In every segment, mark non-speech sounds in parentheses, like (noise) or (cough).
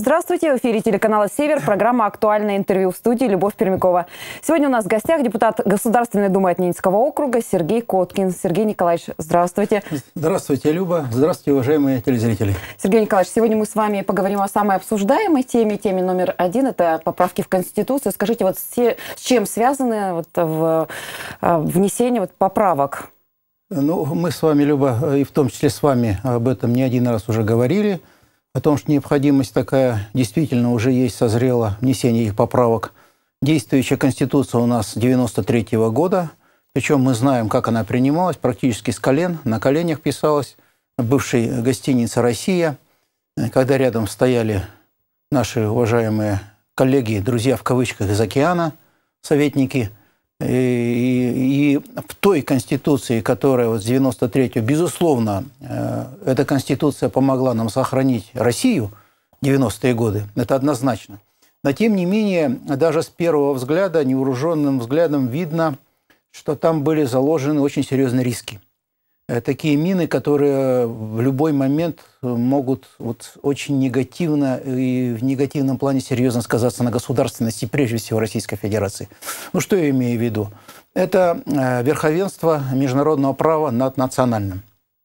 Здравствуйте, в эфире телеканала «Север», программа «Актуальное интервью» в студии Любовь Пермякова. Сегодня у нас в гостях депутат Государственной Думы от Ненецкого округа Сергей Коткин. Сергей Николаевич, здравствуйте. Здравствуйте, Люба. Здравствуйте, уважаемые телезрители. Сергей Николаевич, сегодня мы с вами поговорим о самой обсуждаемой теме. Теме номер один – это поправки в Конституцию. Скажите, вот с чем связаны вот в, э, внесение вот поправок? Ну, мы с вами, Люба, и в том числе с вами об этом не один раз уже говорили – о том, что необходимость такая действительно уже есть, созрела внесение их поправок. Действующая Конституция у нас 93 -го года, причем мы знаем, как она принималась, практически с колен, на коленях писалась, бывшей гостиница «Россия», э, когда рядом стояли наши уважаемые коллеги, друзья в кавычках из океана, советники – и, и в той конституции, которая вот с 93 безусловно, э, эта конституция помогла нам сохранить Россию 90-е годы, это однозначно. Но тем не менее, даже с первого взгляда, невооруженным взглядом видно, что там были заложены очень серьезные риски. Э, такие мины, которые в любой момент могут вот очень негативно и в негативном плане серьезно сказаться на государственности, прежде всего Российской Федерации. Ну что я имею в виду? Это э, верховенство международного права над национальным,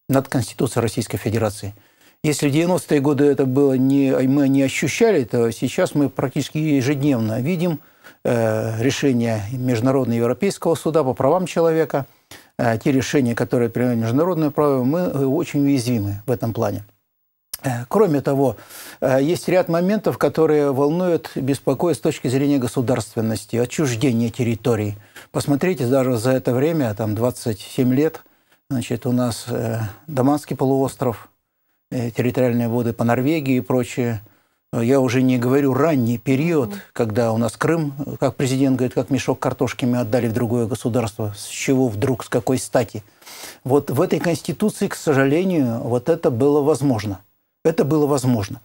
над Конституцией Российской Федерации. Если в 90-е годы это было не, мы не ощущали, то сейчас мы практически ежедневно видим э, решения Международного европейского суда по правам человека – Э, те решения, которые принимают международное право, мы э, очень уязвимы в этом плане. Э, кроме того, есть ряд моментов, которые волнуют, беспокоят с точки зрения государственности, отчуждения территорий. Посмотрите, даже за это время, там 27 лет, значит, у нас Даманский полуостров, территориальные воды по Норвегии и прочее – Э, я уже не говорю ранний период, когда у нас Крым, э, как президент говорит, как мешок картошки мы отдали в другое государство. С чего вдруг, с какой стати? Вот в этой Конституции, к сожалению, вот это было возможно. Это было возможно.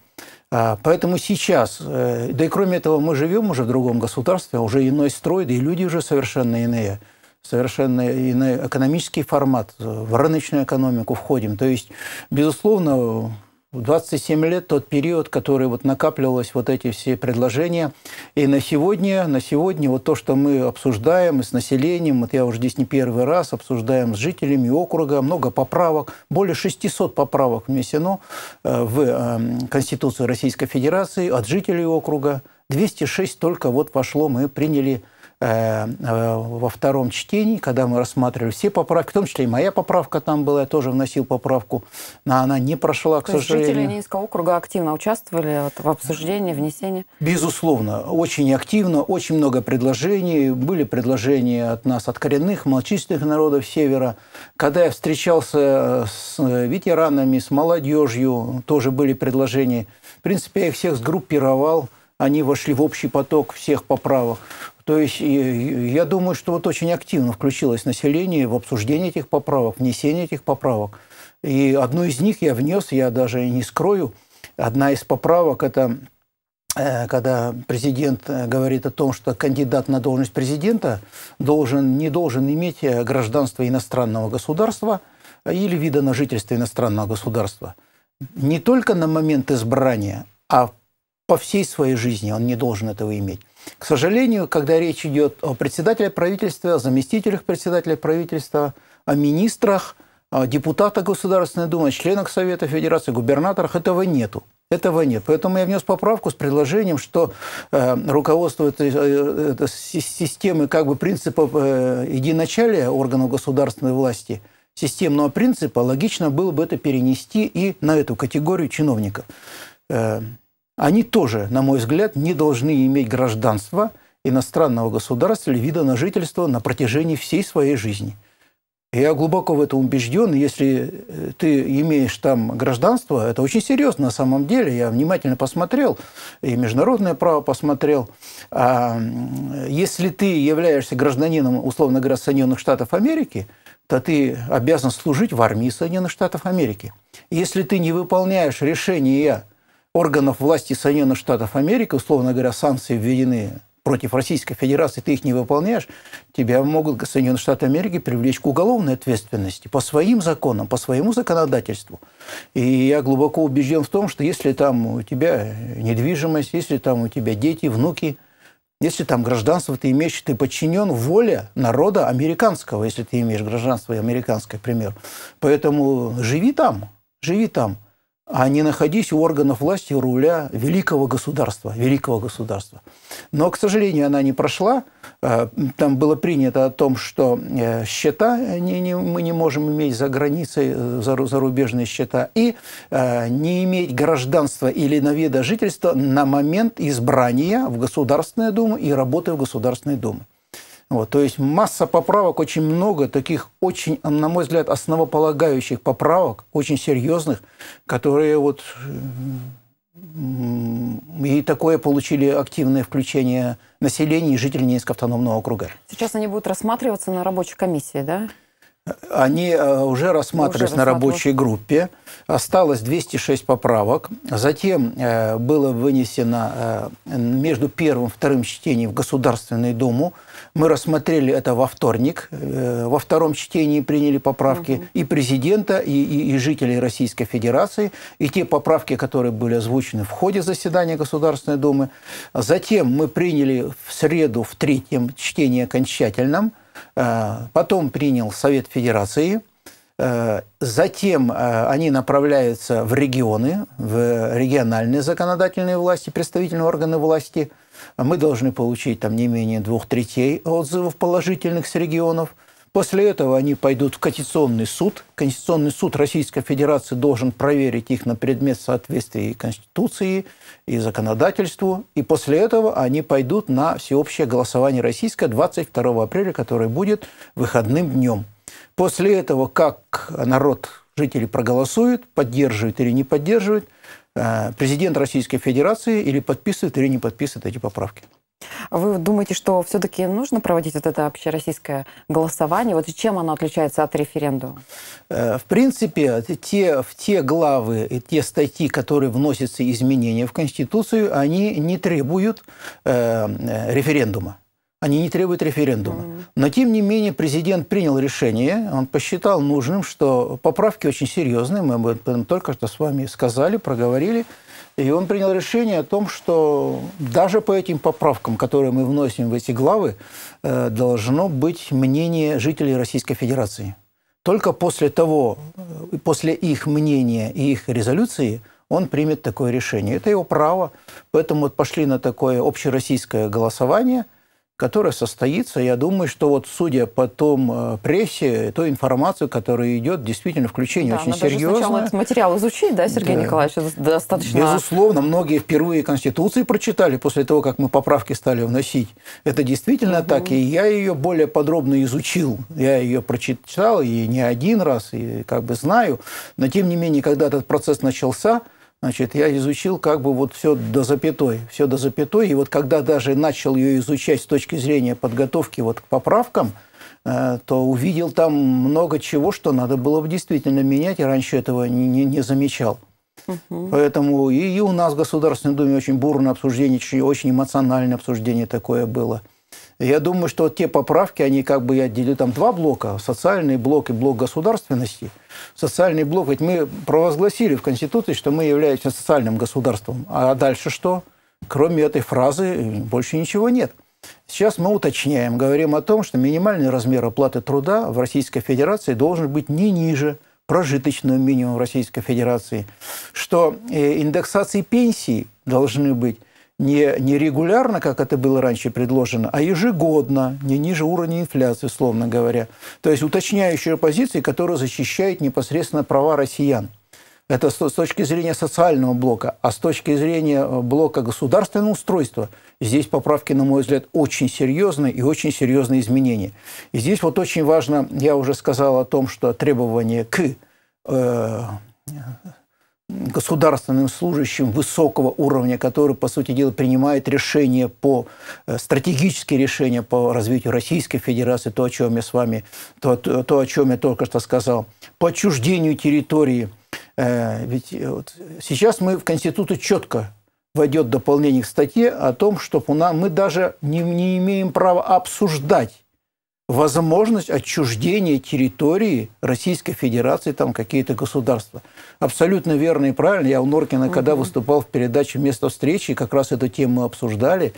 А, поэтому сейчас, э, да и кроме этого, мы живем уже в другом государстве, а уже иной строй, да и люди уже совершенно иные совершенно иной экономический формат, в рыночную экономику входим. То есть, безусловно, 27 лет тот период, который вот накапливалось вот эти все предложения. И на сегодня, на сегодня вот то, что мы обсуждаем и с населением, вот я уже здесь не первый раз, обсуждаем с жителями округа, много поправок, более 600 поправок внесено э, в э, Конституцию Российской Федерации от жителей округа. 206 только вот пошло, мы приняли Э, э, во втором чтении, когда мы рассматривали все поправки, в том числе и моя поправка там была, я тоже вносил поправку, но она не прошла, к То сожалению. Жители Ненецкого округа активно участвовали в обсуждении, внесении? Безусловно, очень активно, очень много предложений. Были предложения от нас, от коренных, малочисленных народов Севера. Когда я встречался с э, ветеранами, с молодежью, тоже были предложения. В принципе, я их всех сгруппировал – они вошли в общий поток всех поправок. То есть я думаю, что вот очень активно включилось население в обсуждение этих поправок, внесение этих поправок. И одну из них я внес, я даже не скрою. Одна из поправок – это э, когда президент э, говорит о том, что кандидат на должность президента должен, не должен иметь э, гражданство иностранного государства или вида на жительство иностранного государства. Не только на момент избрания, а по всей своей жизни, он не должен этого иметь. К сожалению, когда речь идет о председателе правительства, о заместителях председателя правительства, о министрах, депутатах Государственной Думы, членах Совета Федерации, губернаторах, этого нету. Этого нет. Поэтому я внес поправку с предложением, что э, руководство этой, этой системы как бы принципа э, единочалия органов государственной власти, системного принципа, логично было бы это перенести и на эту категорию чиновников. Э, они тоже, на мой взгляд, не должны иметь гражданства иностранного государства или вида на жительство на протяжении всей своей жизни. Я глубоко в это убежден. Если э, ты имеешь там гражданство, это очень серьезно на самом деле. Я внимательно посмотрел и международное право посмотрел. А если ты являешься гражданином, условно говоря, Соединенных Штатов Америки, то ты обязан служить в армии Соединенных Штатов Америки. Если ты не выполняешь решения органов власти Соединенных Штатов Америки, условно говоря, санкции введены против Российской Федерации, ты их не выполняешь, тебя могут Соединенные Штаты Америки привлечь к уголовной ответственности по своим законам, по своему законодательству. И я глубоко убежден в том, что если там у тебя недвижимость, если там у тебя дети, внуки, если там гражданство ты имеешь, ты подчинен воле народа американского, если ты имеешь гражданство американское, к примеру. Поэтому живи там, живи там – а не находясь у органов власти, у руля великого государства, великого государства. Но, к сожалению, она не прошла. Э, там было принято о том, что э, счета не, не, мы не можем иметь за границей, э, за зарубежные счета, и не иметь гражданства или на вида жительства на момент избрания в Государственную Думу и работы в Государственной Думе. Вот, то есть масса поправок, очень много таких очень, на мой взгляд, основополагающих поправок, очень серьезных, которые вот и такое получили активное включение населения и жителей Ненецкого автономного округа. Сейчас они будут рассматриваться на рабочей комиссии, да? они э, уже рассматривались уже на рабочей группе. Осталось 206 поправок. Затем э, было вынесено э, между первым и вторым чтением в Государственную Думу. Мы рассмотрели это во вторник. Во втором чтении приняли поправки угу. и президента, и, и, и жителей Российской Федерации, и те поправки, которые были озвучены в ходе заседания Государственной Думы. Затем мы приняли в среду в третьем чтении окончательном – Э, потом принял Совет Федерации. Э, затем э, они направляются в регионы, в региональные законодательные власти, представительные органы власти. Мы должны получить там не менее двух третей отзывов положительных с регионов – После этого они пойдут в Конституционный суд. Конституционный суд Российской Федерации должен проверить их на предмет соответствия и Конституции, и законодательству. И после этого они пойдут на всеобщее голосование российское 22 апреля, которое будет выходным днем. После этого, как народ, жители проголосуют, поддерживают или не поддерживают, э, президент Российской Федерации или подписывает, или не подписывает эти поправки. А вы думаете, что все-таки нужно проводить вот это общероссийское голосование? Вот чем оно отличается от референдума? Э, в принципе, те, в те главы, те статьи, которые вносятся изменения в Конституцию, они не требуют э, э референдума. Они не требуют референдума. Но, тем не менее, президент принял решение, он посчитал нужным, что поправки очень серьезные, мы об этом только что с вами сказали, проговорили, и он принял решение о том, что даже по этим поправкам, которые мы вносим в эти главы, э, должно быть мнение жителей Российской Федерации. Только после того, э, после их мнения и их резолюции он примет такое решение. Это его право. Поэтому вот пошли на такое общероссийское голосование – которая состоится, я думаю, что вот судя по том э, прессе, той информации, которая идет, действительно включение да, очень серьезное. сначала этот материал изучить, да, Сергей да. Николаевич, достаточно... Безусловно, многие впервые Конституции прочитали после того, как мы поправки стали вносить. Это действительно угу. так, и я ее более подробно изучил. Я ее прочитал и не один раз, и как бы знаю, но тем не менее, когда этот процесс начался, Значит, я изучил как бы вот все до запятой, все до запятой. И вот когда даже начал ее изучать с точки зрения подготовки вот к поправкам, э, то увидел там много чего, что надо было бы действительно менять, и раньше этого не, не, не замечал. Угу. Поэтому и, и у нас в Государственной Думе очень бурное обсуждение, очень эмоциональное обсуждение такое было – я думаю, что те поправки, они как бы, я делю там два блока, социальный блок и блок государственности. Социальный блок, ведь мы провозгласили в Конституции, что мы являемся социальным государством. А дальше что? Кроме этой фразы э, больше ничего нет. Сейчас мы уточняем, говорим о том, что минимальный размер оплаты труда в Российской Федерации должен быть не ниже прожиточного минимума Российской Федерации, что э, индексации пенсий должны быть не, не регулярно, как это было раньше предложено, а ежегодно, не ниже уровня инфляции, условно говоря. То есть уточняющая позиция, которая защищает непосредственно права россиян. Это с точки зрения социального блока. А с точки зрения э, блока государственного устройства, здесь поправки, на мой взгляд, очень серьезные и очень серьезные изменения. И здесь вот очень важно, я уже сказал о том, что требование к э, государственным служащим высокого уровня, который, по сути дела, принимает решения по э, стратегические решения по развитию Российской Федерации, то, о чем я с вами, то, то, о чем я только что сказал, по отчуждению территории. Э, ведь э, вот сейчас мы в Конституцию четко войдет дополнение к статье о том, что мы даже не, не имеем права обсуждать возможность отчуждения территории Российской Федерации, там какие-то государства. Абсолютно верно и правильно. Я у Норкина, угу. когда выступал в передаче «Место встречи», как раз эту тему обсуждали.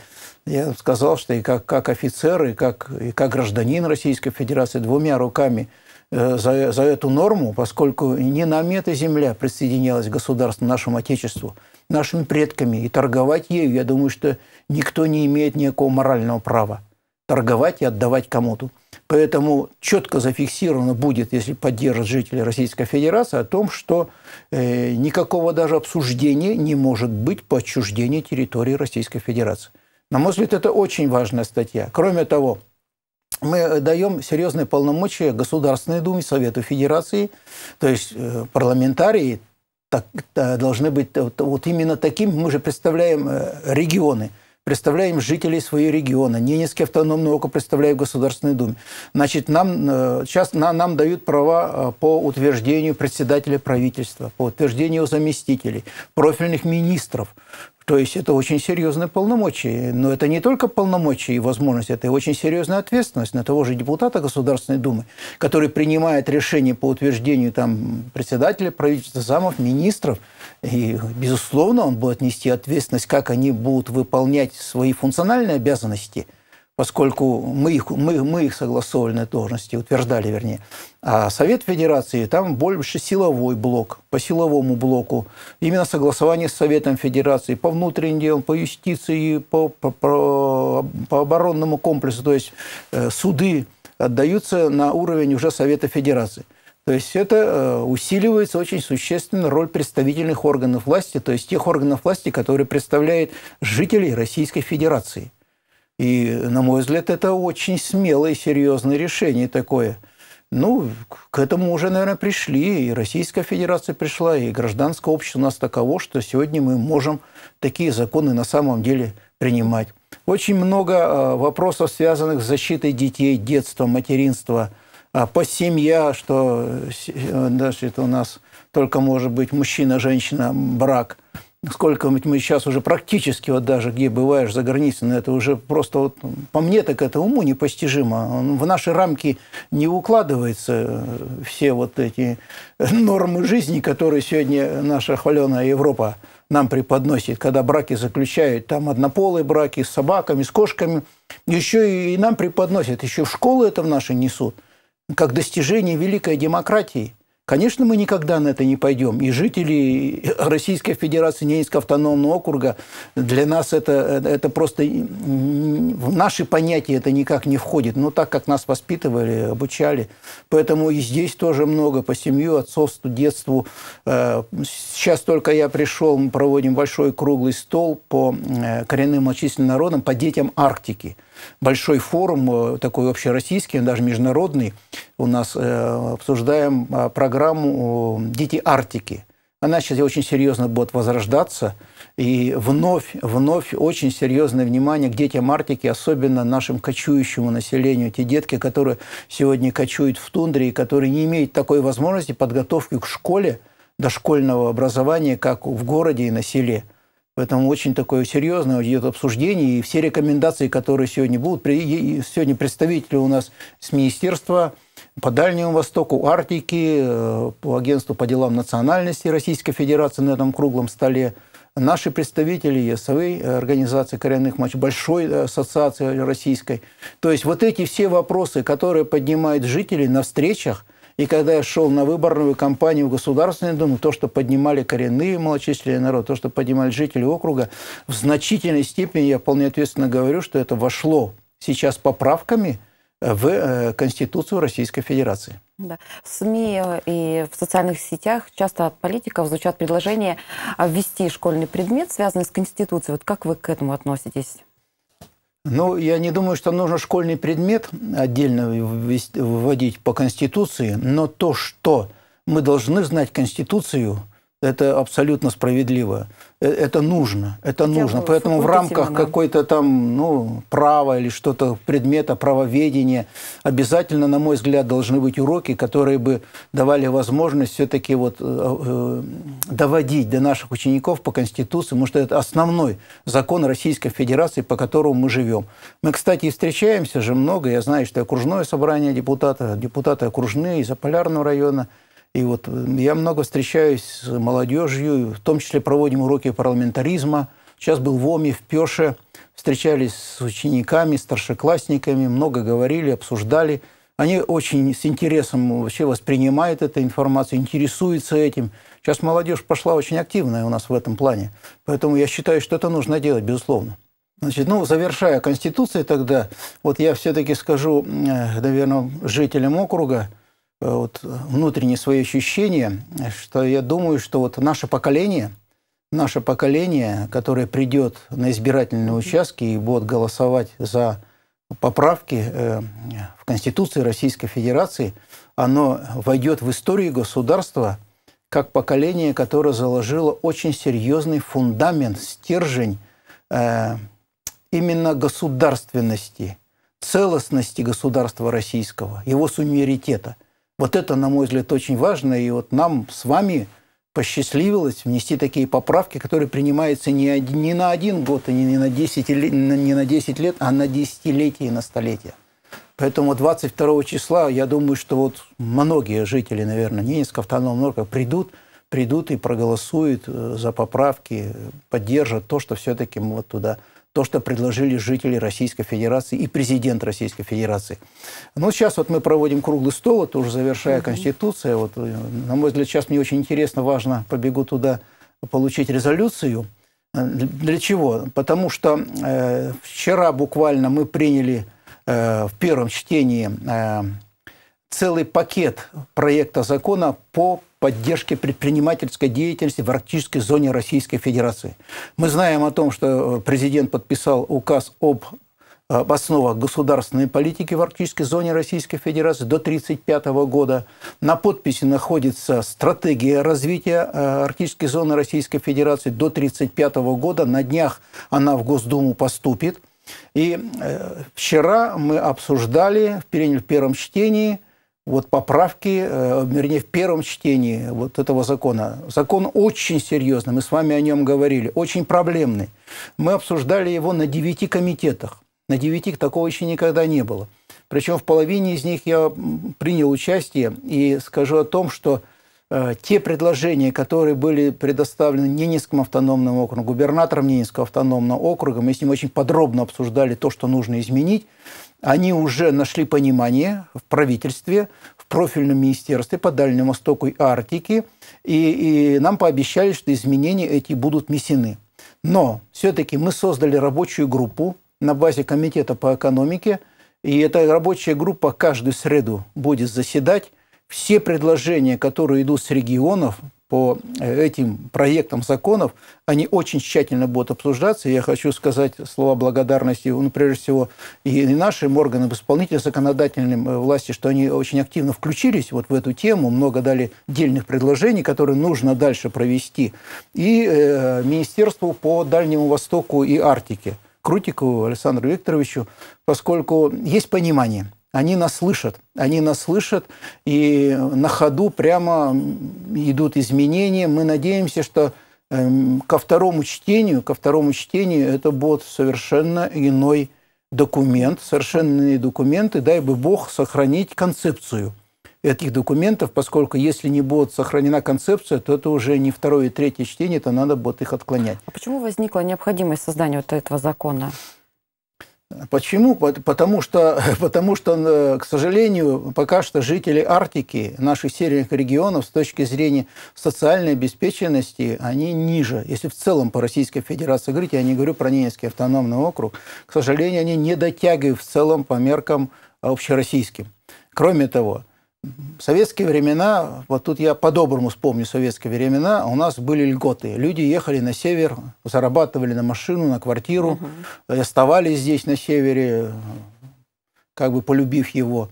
Я сказал, что и как, как офицер, и как, и как гражданин Российской Федерации двумя руками э, за, за эту норму, поскольку не нам эта земля присоединялась к государству, нашему Отечеству, нашими предками. И торговать ею, я думаю, что никто не имеет никакого морального права. Торговать и отдавать кому-то. Поэтому четко зафиксировано будет, если поддержат жители Российской Федерации, о том, что э, никакого даже обсуждения не может быть по отчуждению территории Российской Федерации. На мой взгляд, это очень важная статья. Кроме того, мы даем серьезные полномочия Государственной Думе, Совету Федерации, то есть э, парламентарии так, э, должны быть вот именно таким. Мы же представляем э, регионы – представляем жителей своего региона, Ненецкий автономный округ представляю в Государственной Думе. Значит, нам, э, сейчас на, нам дают права э, по утверждению председателя правительства, по утверждению заместителей, профильных министров. То есть это очень серьезные полномочия. Но это не только полномочия и возможность, это и очень серьезная ответственность на того же депутата Государственной Думы, который принимает решения по утверждению там, председателя правительства, замов, министров. И, безусловно, он будет нести ответственность, как они будут выполнять свои функциональные обязанности – поскольку мы их, мы, мы их на должности утверждали, вернее. А Совет Федерации, там больше силовой блок, по силовому блоку. Именно согласование с Советом Федерации по внутренним делам, по юстиции, по, по, по, по оборонному комплексу, то есть э, суды отдаются на уровень уже Совета Федерации. То есть это э, усиливается очень существенно роль представительных органов власти, то есть тех органов власти, которые представляют жителей Российской Федерации. И, на мой взгляд, это очень смелое и серьезное решение такое. Ну, к этому уже, наверное, пришли, и Российская Федерация пришла, и гражданское общество у нас таково, что сегодня мы можем такие законы на самом деле принимать. Очень много а, вопросов, связанных с защитой детей, детства, материнства, а, по семья, что э, значит, у нас только может быть мужчина, женщина, брак – сколько мы сейчас уже практически вот даже где бываешь за границей, но ну, это уже просто вот по мне так это уму непостижимо. В наши рамки не укладывается э, все вот эти э, нормы жизни, которые сегодня наша хваленая Европа нам преподносит, когда браки заключают, там однополые браки с собаками, с кошками, еще и нам преподносят, еще в школы это в наши несут, как достижение великой демократии – Конечно, мы никогда на это не пойдем. И жители Российской Федерации Ненецкого автономного округа, для нас это, это просто... В наши понятия это никак не входит. Но так как нас воспитывали, обучали. Поэтому и здесь тоже много по семью, отцовству, детству. Э, сейчас только я пришел, мы проводим большой круглый стол по э, коренным малочисленным народам, по детям Арктики – большой форум, э, такой общероссийский, даже международный, у нас э, обсуждаем э, программу «Дети Арктики». Она сейчас очень серьезно будет возрождаться. И вновь, вновь очень серьезное внимание к детям Арктики, особенно нашим кочующему населению. Те детки, которые сегодня кочуют в тундре и которые не имеют такой возможности подготовки к школе, дошкольного образования, как в городе и на селе – Поэтому очень такое серьезное идет обсуждение, и все рекомендации, которые сегодня будут, сегодня представители у нас с Министерства по Дальнему Востоку, Арктики э, по Агентству по делам национальности Российской Федерации на этом круглом столе, наши представители ЕСОВИ, а, организации коренных матчей, Большой э, ассоциации российской. То есть вот эти все вопросы, которые поднимают жители на встречах – и когда я шел на выборную кампанию в Государственную Думу, то, что поднимали коренные малочисленные народы, то, что поднимали жители округа, в значительной степени, я вполне ответственно говорю, что это вошло сейчас поправками э, в э, Конституцию Российской Федерации. Да. В СМИ э, и в социальных сетях часто от политиков звучат предложения а, ввести школьный предмет, связанный с Конституцией. Вот как вы к этому относитесь? Ну, я не думаю, что нужно школьный предмет отдельно вводить по Конституции, но то, что мы должны знать Конституцию – это абсолютно справедливо. Э, это нужно, это Я нужно. Поэтому в рамках какой-то там, ну, права или что-то предмета, правоведения, обязательно, на мой взгляд, должны быть уроки, которые бы давали возможность все-таки вот э, э, доводить до наших учеников по Конституции, потому что это основной закон Российской Федерации, по которому мы живем. Мы, кстати, встречаемся же много. Я знаю, что окружное собрание депутатов, депутаты окружные из Заполярного района – и вот э, я много встречаюсь с молодежью, в том числе проводим уроки парламентаризма. Сейчас был в Оме, в Пёше, встречались с учениками, старшеклассниками, много говорили, обсуждали. Они очень с интересом вообще воспринимают эту информацию, интересуются этим. Сейчас молодежь пошла очень активная у нас в этом плане. Поэтому я считаю, что это нужно делать, безусловно. Значит, ну, завершая Конституцию тогда, вот я все-таки скажу, э, наверное, жителям округа – Э, вот, внутренние свои ощущения, что я думаю, что вот наше поколение, наше поколение, которое придет на избирательные участки и будет голосовать за поправки э, в Конституции Российской Федерации, оно войдет в историю государства как поколение, которое заложило очень серьезный фундамент, стержень э, именно государственности, целостности государства российского, его суверенитета – вот это, на мой взгляд, очень важно. И вот нам с вами посчастливилось внести такие поправки, которые принимаются не, не на один год, и не на 10, не на 10 лет, а на десятилетие и на столетие. Поэтому 22 числа, я думаю, что вот многие жители, наверное, Ненецкого автономного округа придут, придут и проголосуют э, за поправки, поддержат то, что все-таки мы вот туда то, что предложили жители Российской Федерации и президент Российской Федерации. Ну, сейчас вот мы проводим круглый стол, это уже завершая mm Конституция. Вот, э, на мой взгляд, сейчас мне очень интересно, важно, побегу туда получить резолюцию. Э, для чего? Потому что э, вчера буквально мы приняли э, в первом чтении э, целый пакет проекта закона по поддержке предпринимательской деятельности в арктической зоне Российской Федерации. Мы знаем о том, что э, президент подписал указ об в основах государственной политики в арктической зоне Российской Федерации до 1935 года. На подписи находится стратегия развития э, арктической зоны Российской Федерации до 1935 года. На днях она в Госдуму поступит. И э, вчера мы обсуждали в первом чтении – вот поправки, э, вернее, в первом чтении вот этого закона. Закон очень серьезный, мы с вами о нем говорили, очень проблемный. Мы обсуждали его на девяти комитетах. На девяти такого еще никогда не было. Причем в половине из них я принял участие и скажу о том, что э, те предложения, которые были предоставлены Ненецкому автономному округу, губернатором Ненецкого автономного округа, мы с ним очень подробно обсуждали то, что нужно изменить, они уже нашли понимание в правительстве, в профильном министерстве по Дальнему Востоку и Арктике, и, и нам пообещали, что изменения эти будут внесены. Но все-таки мы создали рабочую группу на базе Комитета по экономике, и эта рабочая группа каждую среду будет заседать. Все предложения, которые идут с регионов, по э, этим проектам законов, они очень тщательно будут обсуждаться. Я хочу сказать слова благодарности, ну, прежде всего, и нашим органам исполнительной законодательной э, власти, что они очень активно включились вот в эту тему, много дали дельных предложений, которые нужно дальше провести. И э, Министерству по Дальнему Востоку и Арктике, Крутикову Александру Викторовичу, поскольку есть понимание – они нас слышат. Они нас слышат, и на ходу прямо идут изменения. Мы надеемся, что эм, ко второму чтению, ко второму чтению это будет совершенно иной документ, совершенно иные документы. Дай бы Бог сохранить концепцию этих документов, поскольку если не будет сохранена концепция, то это уже не второе и третье чтение, то надо будет их отклонять. А почему возникла необходимость создания вот этого закона? Почему? Потому что, (laughs) потому что, э, к сожалению, пока что жители Арктики, наших северных регионов, с точки зрения социальной обеспеченности, они ниже. Если в целом по Российской Федерации говорить, я не говорю про Ненецкий автономный округ, к сожалению, они не дотягивают в целом по меркам общероссийским. Кроме того, в советские времена, вот тут я по-доброму вспомню советские времена, у нас были льготы. Люди ехали на север, зарабатывали на машину, на квартиру, угу. оставались здесь на севере, как бы полюбив его.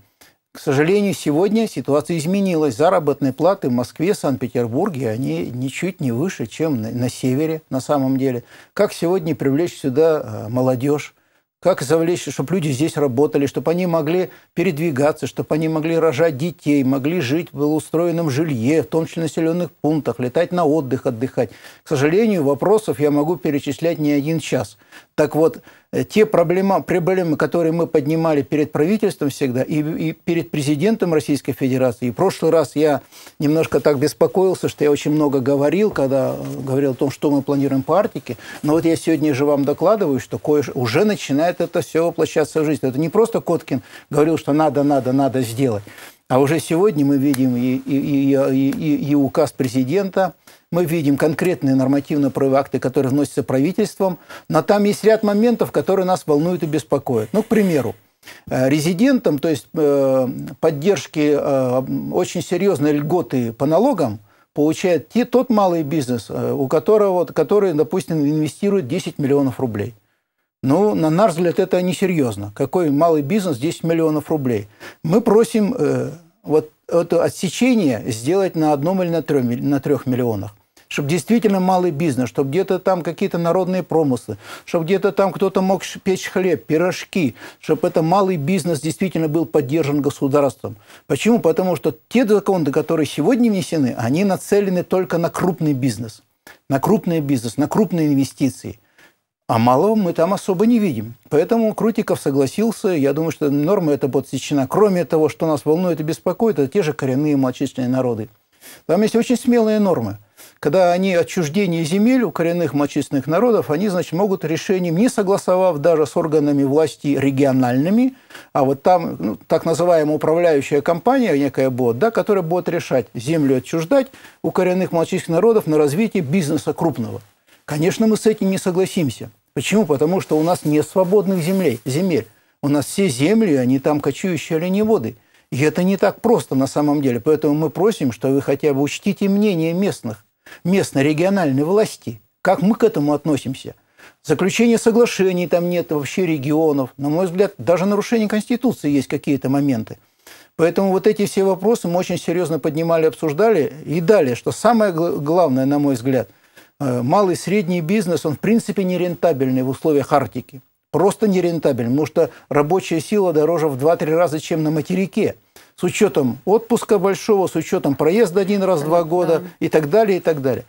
К сожалению, сегодня ситуация изменилась. Заработные платы в Москве, Санкт-Петербурге, они ничуть не выше, чем на севере на самом деле. Как сегодня привлечь сюда э, молодежь? как завлечь, чтобы люди здесь работали, чтобы они могли передвигаться, чтобы они могли рожать детей, могли жить в устроенном жилье, в том числе в населенных пунктах, летать на отдых, отдыхать. К сожалению, вопросов я могу перечислять не один час. Так вот, Э, те проблемы, проблемы, которые мы поднимали перед правительством всегда и, и перед президентом Российской Федерации. И в прошлый раз я немножко так беспокоился, что я очень много говорил, когда э, говорил о том, что мы планируем по Арктике. Но вот я сегодня же вам докладываю, что кое уже начинает это все воплощаться в жизнь. Это не просто Коткин говорил, что надо, надо, надо сделать. А уже сегодня мы видим и, и, и, и, и указ президента, мы видим конкретные нормативно-правовые акты, которые вносятся правительством, но там есть ряд моментов, которые нас волнуют и беспокоят. Ну, к примеру, э, резидентам, то есть э, поддержки э, очень серьезной льготы по налогам, получает те, тот малый бизнес, у которого, который, допустим, инвестирует 10 миллионов рублей. Ну, на наш взгляд, это несерьезно. Какой малый бизнес 10 миллионов рублей? Мы просим э, вот это отсечение сделать на одном или на трех, на трех миллионах чтобы действительно малый бизнес, чтобы где-то там какие-то народные промыслы, чтобы где-то там кто-то мог печь хлеб, пирожки, чтобы это малый бизнес действительно был поддержан государством. Почему? Потому что те законы, которые сегодня внесены, они нацелены только на крупный бизнес, на крупный бизнес, на крупные инвестиции. А малого мы там особо не видим. Поэтому Крутиков согласился. Я думаю, что норма это подсечена. Кроме того, что нас волнует и беспокоит, это те же коренные малочисленные народы. Там есть очень смелые нормы когда они отчуждение земель у коренных мочистных народов, они, значит, могут решением, не согласовав даже с органами власти региональными, а вот там ну, так называемая управляющая компания, некая БОД, да, которая будет решать землю отчуждать у коренных мочистых народов на развитие бизнеса крупного. Конечно, мы с этим не согласимся. Почему? Потому что у нас нет свободных земель. земель. У нас все земли, они там кочующие оленеводы. И это не так просто на самом деле. Поэтому мы просим, что вы хотя бы учтите мнение местных местной, региональной власти. Как мы к этому относимся? Заключение соглашений там нет, вообще регионов. На мой взгляд, даже нарушение Конституции есть какие-то моменты. Поэтому вот эти все вопросы мы очень серьезно поднимали, обсуждали. И далее, что самое главное, на мой взгляд, э, малый и средний бизнес, он в принципе не рентабельный в условиях Арктики. Просто не рентабельный, потому что рабочая сила дороже в 2-3 раза, чем на материке с учетом отпуска большого, с учетом проезда один раз в два года и так далее, и так далее.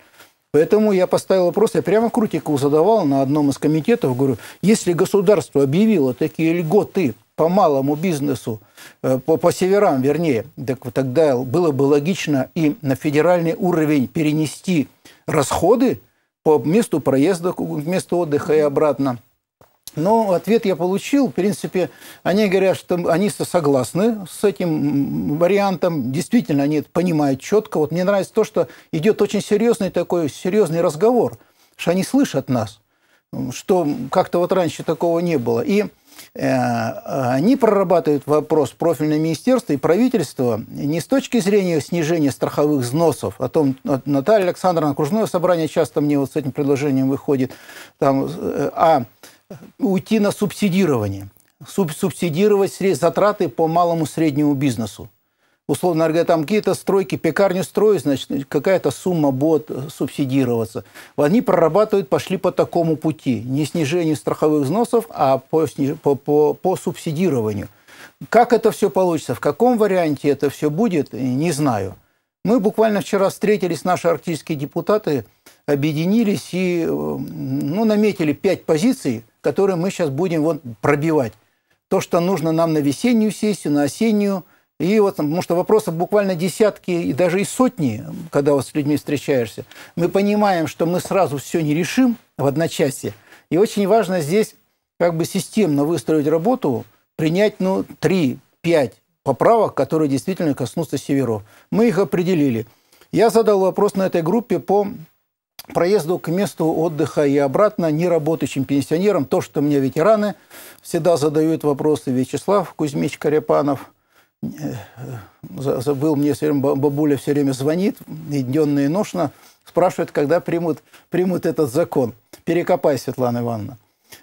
Поэтому я поставил вопрос, я прямо Крутикову задавал на одном из комитетов, говорю, если государство объявило такие льготы по малому бизнесу, э, по, по северам, вернее, так, тогда было бы логично и на федеральный уровень перенести расходы по месту проезда, месту отдыха и обратно. Но ответ я получил. В принципе, они говорят, что они согласны с этим вариантом. Действительно, они это понимают четко. Вот мне нравится то, что идет очень серьезный такой серьезный разговор, что они слышат нас, что как-то вот раньше такого не было. И э, они прорабатывают вопрос профильное министерство и правительство не с точки зрения снижения страховых взносов. О том, Наталья Александровна, окружное собрание часто мне вот с этим предложением выходит, там, э, а уйти на субсидирование, суб субсидировать затраты по малому среднему бизнесу. Условно говоря, там какие-то стройки, пекарню строят, значит, какая-то сумма будет э, субсидироваться. Они прорабатывают, пошли по такому пути. Не снижение страховых взносов, а по, по, по, по субсидированию. Как это все получится, в каком варианте это все будет, э, не знаю. Мы буквально вчера встретились, наши арктические депутаты объединились и э, ну, наметили пять позиций – которые мы сейчас будем вот пробивать. То, что нужно нам на весеннюю сессию, на осеннюю. И вот, потому что вопросов буквально десятки и даже и сотни, когда вот с людьми встречаешься. Мы понимаем, что мы сразу все не решим в одночасье. И очень важно здесь как бы системно выстроить работу, принять ну, 3-5 поправок, которые действительно коснутся северов. Мы их определили. Я задал вопрос на этой группе по проезду к месту отдыха и обратно неработающим пенсионерам. То, что мне ветераны всегда задают вопросы. Вячеслав Кузьмич Каряпанов э, забыл мне все время, бабуля все время звонит, и денно, и ношно, спрашивает, когда примут, примут этот закон. Перекопай, Светлана Ивановна.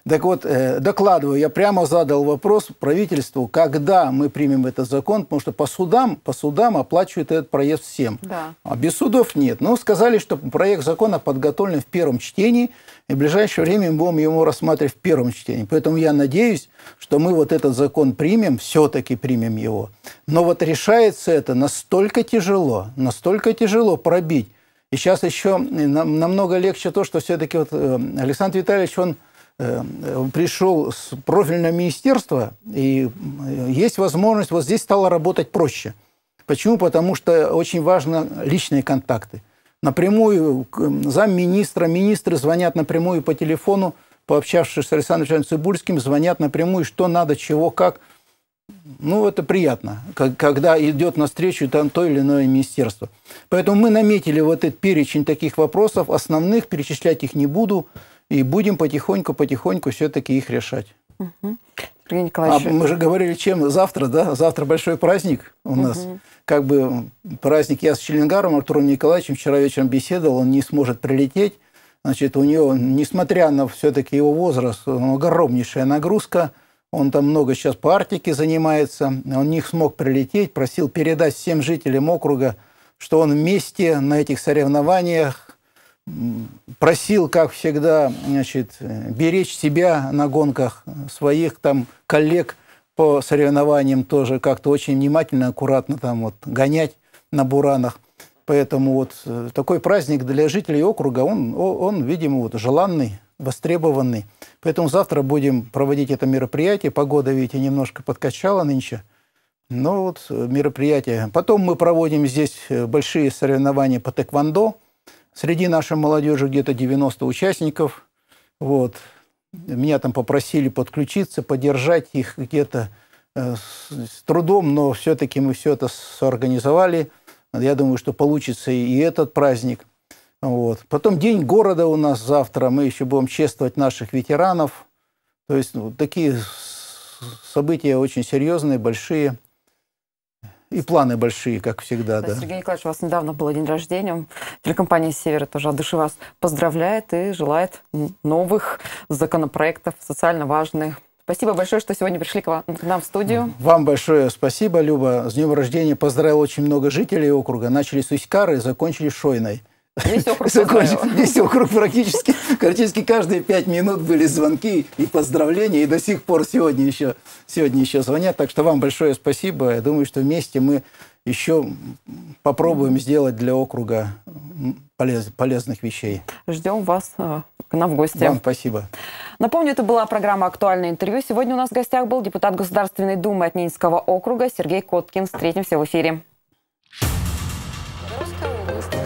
Так вот, э, докладываю, я прямо задал вопрос правительству, когда мы примем этот закон, потому что по судам, по судам оплачивают этот проезд всем. Да. А без судов нет. Но ну, сказали, что проект закона подготовлен в первом чтении, и в ближайшее время мы будем его рассматривать в первом чтении. Поэтому я надеюсь, что мы вот этот закон примем, все-таки примем его. Но вот решается это настолько тяжело, настолько тяжело пробить. И сейчас еще э, намного легче то, что все-таки вот э, Александр Витальевич, он Эм, пришел с профильного министерства, и э, есть возможность, вот здесь стало работать проще. Почему? Потому что очень важно личные контакты. Напрямую замминистра, министры звонят напрямую по телефону, пообщавшись с Александром Александровичем Цибульским, звонят напрямую, что надо, чего, как. Ну, это приятно, когда идет навстречу там то или иное министерство. Поэтому мы наметили вот этот перечень таких вопросов, основных, перечислять их не буду и будем потихоньку-потихоньку все-таки их решать. Угу. Николаевич. А мы же говорили, чем завтра, да? Завтра большой праздник у нас. Угу. Как бы праздник я с Челенгаром Артуром Николаевичем вчера вечером беседовал, он не сможет прилететь. Значит, у него, несмотря на все-таки его возраст, огромнейшая нагрузка. Он там много сейчас по Арктике занимается. Он не смог прилететь, просил передать всем жителям округа, что он вместе на этих соревнованиях просил, как всегда, значит, беречь себя на гонках, своих там коллег по соревнованиям тоже как-то очень внимательно, аккуратно там вот гонять на буранах. Поэтому вот э, такой праздник для жителей округа, он, он видимо, вот желанный, востребованный. Поэтому завтра будем проводить это мероприятие. Погода, видите, немножко подкачала нынче. Но ну вот э, мероприятие. Потом мы проводим здесь э, большие соревнования по тэквондо. Среди нашей молодежи где-то 90 участников. Вот. Меня там попросили подключиться, поддержать их где-то э, с трудом, но все-таки мы все это соорганизовали. Я думаю, что получится и этот праздник. Вот. Потом День города у нас завтра. Мы еще будем чествовать наших ветеранов. То есть ну, такие события очень серьезные, большие. И планы большие, как всегда, да. Сергей Николаевич, у вас недавно был день рождения. Телекомпания «Север» тоже от души вас поздравляет и желает новых законопроектов, социально важных. Спасибо большое, что сегодня пришли к нам в студию. Вам большое спасибо, Люба. С днем рождения поздравил очень много жителей округа. Начали с Усть-Кары, закончили Шойной. Весь округ, Весь округ практически, практически каждые пять минут были звонки и поздравления, и до сих пор сегодня еще, сегодня еще звонят. Так что вам большое спасибо. Я думаю, что вместе мы еще попробуем сделать для округа полез, полезных вещей. Ждем вас э, к нам в гости. Вам спасибо. Напомню, это была программа «Актуальное интервью». Сегодня у нас в гостях был депутат Государственной Думы от Нинского округа Сергей Коткин. Встретимся в эфире. Русская